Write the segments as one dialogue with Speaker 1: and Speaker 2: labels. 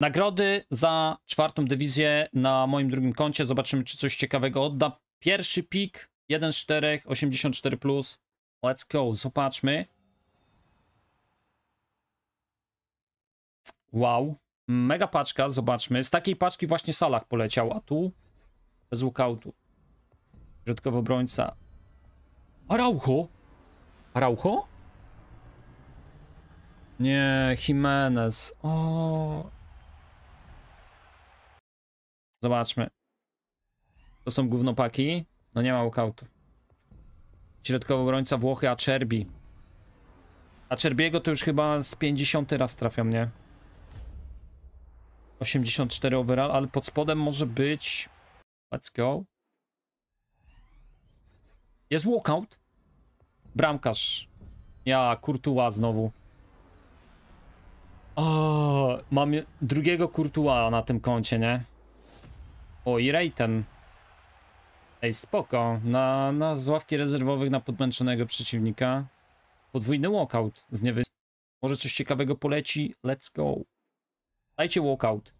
Speaker 1: Nagrody za czwartą dywizję na moim drugim koncie. Zobaczymy, czy coś ciekawego odda. Pierwszy pik 1-4, 84+. Plus. Let's go, zobaczmy. Wow. Mega paczka, zobaczmy. Z takiej paczki właśnie Salah poleciał, a tu bez lookoutu. Środkowy obrońca. Araujo? Araujo? Nie, Jimenez. O. Zobaczmy. To są gównopaki. No nie ma walkoutu. Środkowy obrońca Włochy Acerbi. Acerbiego to już chyba z 50 raz trafia mnie. 84 overall, ale pod spodem może być... Let's go. Jest walkout. Bramkarz. Ja, Kurtuła znowu. O, mam drugiego Kurtuła na tym koncie, nie? O, i Rejten. Ej, spoko. Na, na z ławki rezerwowych na podmęczonego przeciwnika. Podwójny walkout z niewy... Może coś ciekawego poleci? Let's go. Dajcie walkout.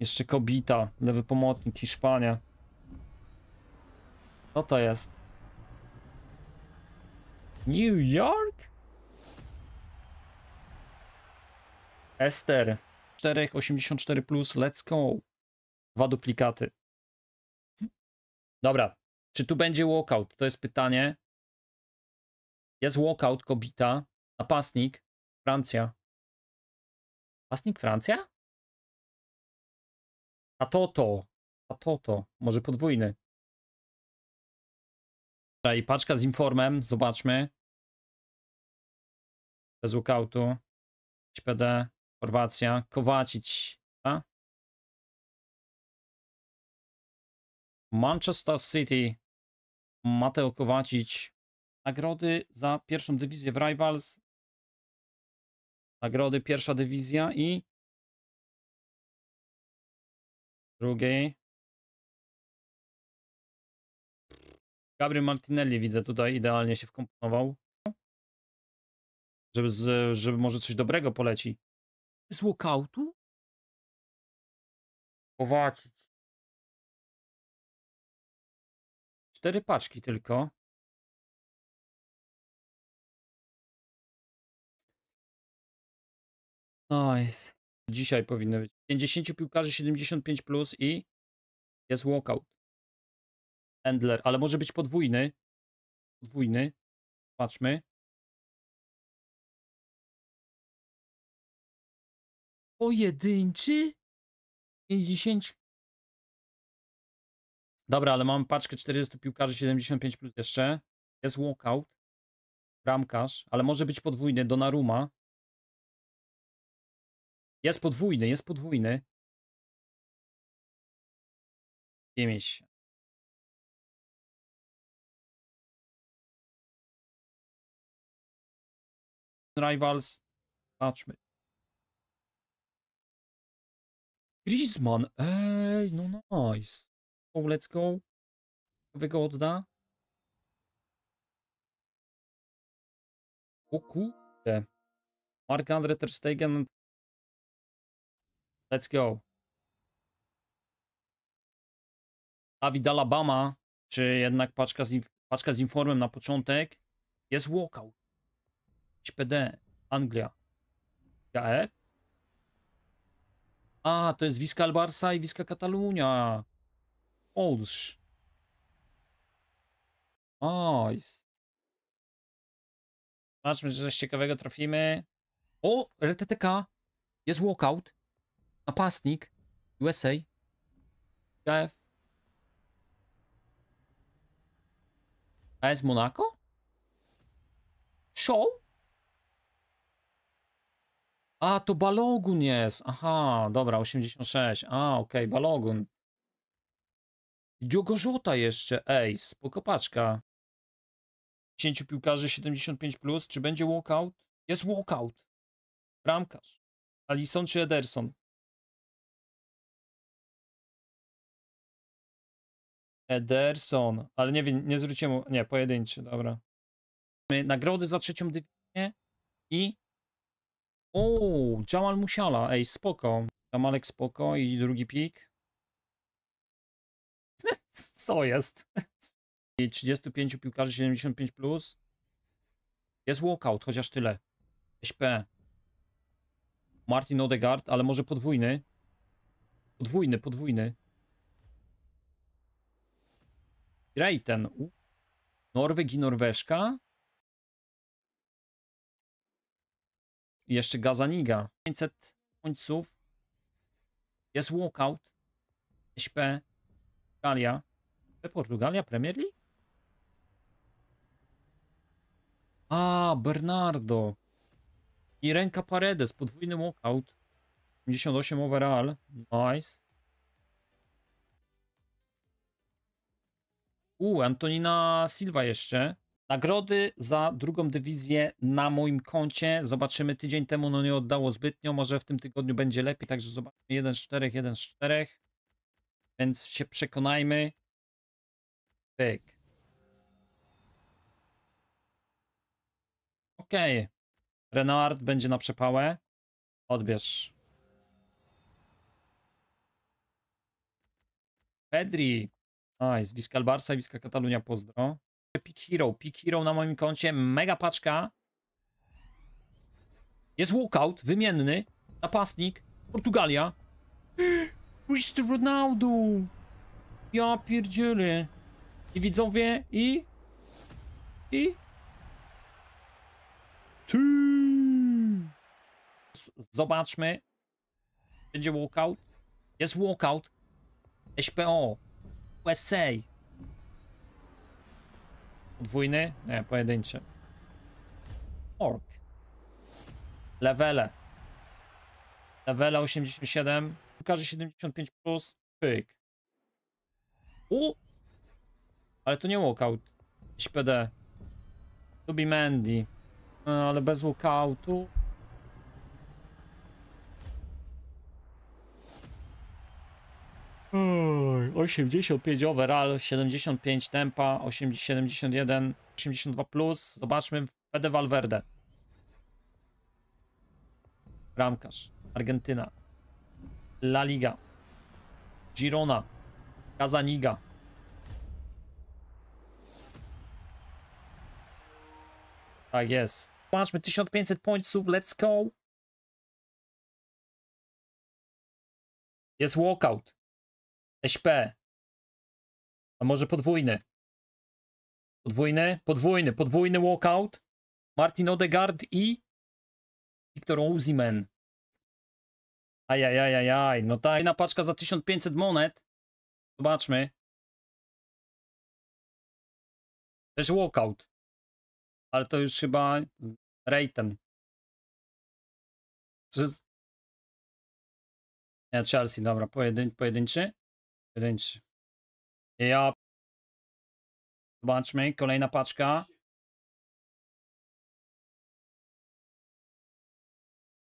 Speaker 1: Jeszcze Kobita, lewy pomocnik, Hiszpania. Co to jest? New York? Ester.
Speaker 2: 4,84 plus, let's go. Dwa duplikaty. Dobra. Czy tu będzie walkout? To jest pytanie. Jest walkout, kobita, napastnik, Francja. Napastnik Francja? A to to. A to to. Może podwójny. I paczka z informem. Zobaczmy. Bez walkoutu. PD, Chorwacja, Kowacić, Manchester City, Mateo Kowacic, nagrody za pierwszą dywizję w Rivals, nagrody pierwsza dywizja i drugiej. Gabriel Martinelli widzę tutaj idealnie się wkomponował. Żeby, z, żeby może coś dobrego poleci. Z walkoutu? Kowacic. Cztery paczki tylko. Nice. Dzisiaj powinno być. 50 piłkarzy, 75 plus i jest walkout. Endler, ale może być podwójny. Podwójny. Patrzmy. Pojedynczy? 50 Dobra, ale mam paczkę 40 piłkarzy, 75 plus jeszcze. Jest walkout. Bramkarz, ale może być podwójny. Donnarumma. Jest podwójny, jest podwójny. Nie się. Rivals. Patrzmy. Griezmann. Ej, no nice. Oh, let's go. Wygodna. O kurde. Mark Andre Ter Stegen. Let's go. Dawid
Speaker 1: Alabama, czy jednak paczka z, paczka z informem na początek. Jest walkout. PD, Anglia. KF. A, to jest Wiska Albarsa i Wiska Katalunia. Olsz. Nice. Zobaczmy, że coś ciekawego trafimy. O, RTTK. Jest walkout. Napastnik. USA. KF. AS Monaco? Show? A, to Balogun jest. Aha, dobra, 86. A, okej, okay, Balogun. Diogożota jeszcze, ej, spoko paczka. 10 piłkarzy 75+,
Speaker 2: plus. czy będzie walkout? Jest walkout. Bramkarz. Alison czy Ederson? Ederson, ale nie wiem, nie zwróciłem, nie, pojedynczy, dobra. Nagrody
Speaker 1: za trzecią dywizję i... O, Jamal Musiala, ej, spoko. Jamalek spoko i drugi pik. Co jest? 35 piłkarzy 75 plus. Jest walkout, chociaż tyle. SP. Martin Odegaard, ale może podwójny. Podwójny, podwójny. Greiten. Norweg i Norweszka. jeszcze Gazaniga. 500 końców. Jest walkout. SP. Portugalia. Portugalia Premier League? A, Bernardo. I ręka Paredes, podwójny walkout. 58 overall. Nice. U, Antonina Silva jeszcze. Nagrody za drugą dywizję na moim koncie. Zobaczymy, tydzień temu no nie oddało zbytnio, może w tym tygodniu będzie lepiej, także zobaczymy 1 z 4, 1 z 4. Więc się przekonajmy. Pyk. Okej. Okay. Renard będzie na przepałę. Odbierz. Pedri. Aj, z Wiska Albarsa i Wiska Katalunia, pozdro. Pick Hero. Pick Hero na moim koncie. Mega paczka. Jest walkout, wymienny. Napastnik. Portugalia. Cristiano Ronaldo! Ja pierdzielę. I widzowie, i... I... Ty! Zobaczmy. Będzie walkout. Jest walkout. SPO. USA. Podwójny? Nie, pojedynczy. Ork. Levele. Levele 87 pokaże 75+, plus, pyk. U! Ale to nie walkout. PD. To be Mandy. No, ale bez walkoutu. Oj, 85 overall, 75 tempa, 80, 71, 82 plus. Zobaczmy Fede Valverde. Ramkarz, Argentyna. La Liga, Girona, Kazaniga. Tak
Speaker 2: jest. Patrzmy, 1500 pointsów. let's go. Jest walkout. SP. A może podwójny? Podwójny, podwójny, podwójny walkout. Martin Odegaard i Victor Uzimen. Ajajajajaj, no ta jedna paczka za 1500 monet. Zobaczmy. Też walkout. Ale to już chyba Rejten. Czy... Nie, Chelsea, dobra, pojedyn pojedynczy. Pojedynczy. Ja. Zobaczmy, kolejna paczka.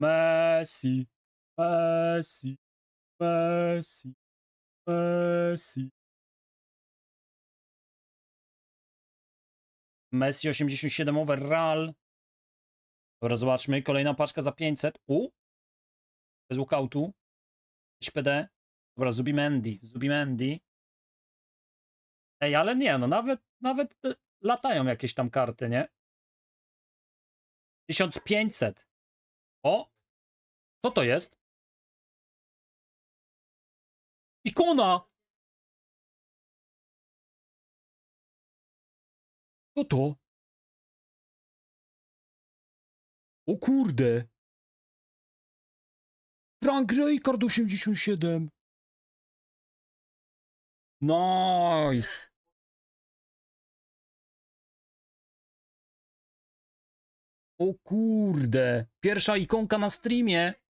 Speaker 2: Messi. Messi, Messi, Messi. Messi 87 overall. Dobra, zobaczmy. Kolejna paczka za 500. U? Bez lookoutu. PD. Dobra, Zubimendi. Zubimendi. Ej, ale nie, no nawet, nawet y, latają jakieś tam karty, nie? 1500. O! Co to jest? Ikona! Co to? O kurde! Frank Reicard 87. Nice! O kurde! Pierwsza ikonka na streamie!